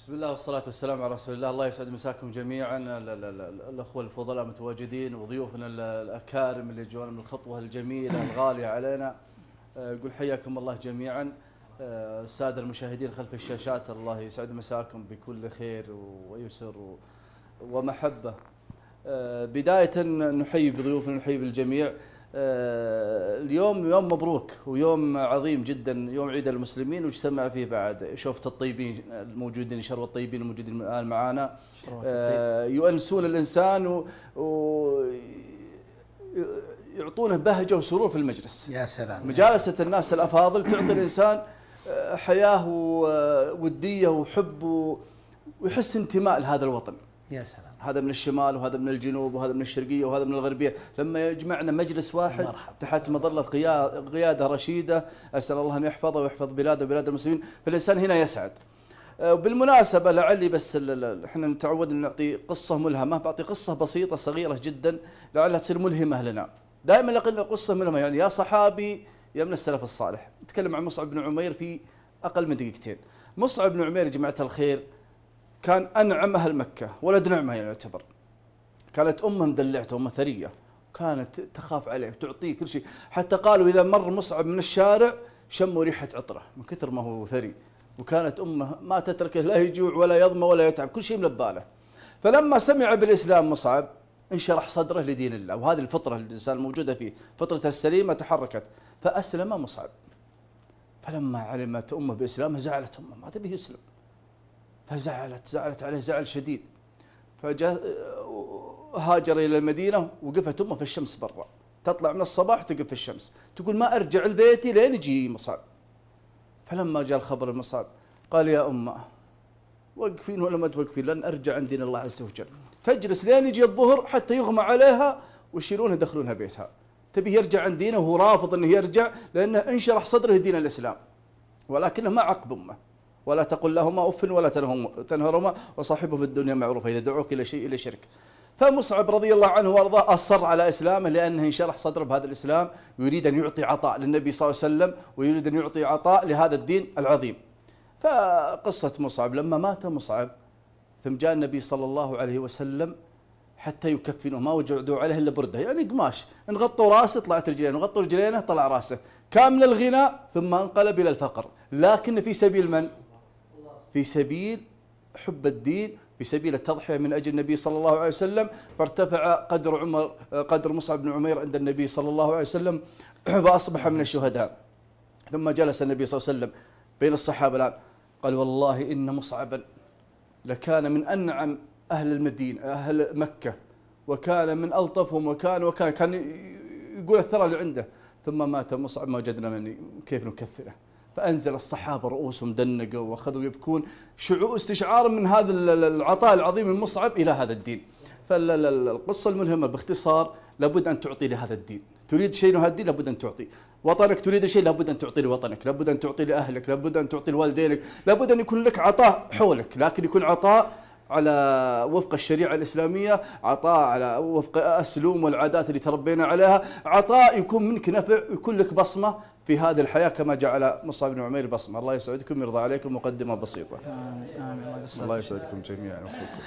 بسم الله والصلاة والسلام على رسول الله الله يسعد مساكم جميعا الأخوة الفضلاء متواجدين وضيوفنا الأكارم اللي جونا من الخطوة الجميلة الغالية علينا آه، يقول حياكم الله جميعا آه، السادة المشاهدين خلف الشاشات الله يسعد مساكم بكل خير ويسر ومحبة آه، بداية نحيي بضيوفنا نحيي بالجميع آه، اليوم يوم مبروك ويوم عظيم جدا يوم عيد المسلمين واجتمع فيه بعد شفت الطيبين الموجودين شروا الطيبين الموجودين الان معانا آه، يؤنسون الانسان و يعطونه بهجه وسرور في المجلس يا سلام مجالسه الناس الافاضل تعطي الانسان آه، حياه وديه وحب ويحس انتماء لهذا الوطن يا سلام هذا من الشمال وهذا من الجنوب وهذا من الشرقيه وهذا من الغربيه لما يجمعنا مجلس واحد مرحب. تحت مظله قياده رشيده اسال الله ان يحفظه ويحفظ بلاده وبلاد المسلمين فالانسان هنا يسعد آه، بالمناسبة لعلي بس احنا نتعود ان نعطي قصة ملهمة بعطي قصة بسيطة صغيرة جدا لعلها تصير ملهمة لنا دائما اقول قصة ملهمة يعني يا صحابي يا من السلف الصالح نتكلم عن مصعب بن عمير في اقل من دقيقتين مصعب بن عمير جماعة الخير كان انعم اهل مكه ولد نعمه يعني يعتبر كانت امه مدلعته امه ثريه كانت تخاف عليه وتعطيه كل شيء حتى قالوا اذا مر مصعب من الشارع شموا ريحه عطره من كثر ما هو ثري وكانت امه ما تتركه لا يجوع ولا يظما ولا يتعب كل شيء ملباله فلما سمع بالاسلام مصعب انشرح صدره لدين الله وهذه الفطره الانسان الموجوده فيه فطرته السليمه تحركت فاسلم مصعب فلما علمت امه باسلامه زعلت امه ما تبيه يسلم فزعلت زعلت عليه زعل شديد فجاء هاجر الى المدينه وقفت امه في الشمس برا تطلع من الصباح تقف في الشمس تقول ما ارجع لبيتي لين يجي مصعب فلما جاء الخبر المصعب قال يا امه وقفين ولا ما توقفين لن ارجع عن دين الله عز وجل فاجلس لين يجي الظهر حتى يغمى عليها ويشيلونها يدخلونها بيتها تبي يرجع عن دينه وهو رافض انه يرجع لانه انشرح صدره دين الاسلام ولكنه ما عقب امه ولا تقل لهما أف ولا تنهرهما وصاحبه في الدنيا معروفة دعوك إلى شيء إلى شرك فمصعب رضي الله عنه وارضاه اصر على اسلامه لانه انشرح صدره بهذا الاسلام يريد ان يعطي عطاء للنبي صلى الله عليه وسلم ويريد ان يعطي عطاء لهذا الدين العظيم. فقصه مصعب لما مات مصعب ثم جاء النبي صلى الله عليه وسلم حتى يكفنه ما وجدوا عليه الا برده يعني قماش ان غطوا راسه طلعت رجلينه غطوا رجلينه طلع راسه كامل الغنى ثم انقلب الى الفقر لكن في سبيل من؟ في سبيل حب الدين في سبيل التضحية من أجل النبي صلى الله عليه وسلم فارتفع قدر عمر قدر مصعب بن عمير عند النبي صلى الله عليه وسلم فأصبح من الشهداء ثم جلس النبي صلى الله عليه وسلم بين الصحابة الآن قال والله إن مصعبا لكان من أنعم أهل المدينة أهل مكة وكان من ألطفهم وكان وكان كان يقول الثرى اللي عنده ثم مات مصعب ما وجدنا من كيف نكفره فانزل الصحابه رؤوسهم دنقوا واخذوا يبكون شعور استشعار من هذا العطاء العظيم المصعب الى هذا الدين. فالقصه الملهمه باختصار لابد ان تعطي لهذا الدين، تريد شيء لهذا الدين لابد ان تعطي، وطنك تريد شيء لابد ان تعطي لوطنك، لابد ان تعطي لاهلك، لابد ان تعطي لوالدينك، لابد ان يكون لك عطاء حولك، لكن يكون عطاء على وفق الشريعة الإسلامية عطاء على وفق السلوم والعادات اللي تربينا عليها عطاء يكون منك نفع يكون لك بصمة في هذه الحياة كما جعل مصعب بن عمير بصمة الله يسعدكم يرضى عليكم مقدمة بسيطة آمين آمين الله يسعدكم جميعا وفقكم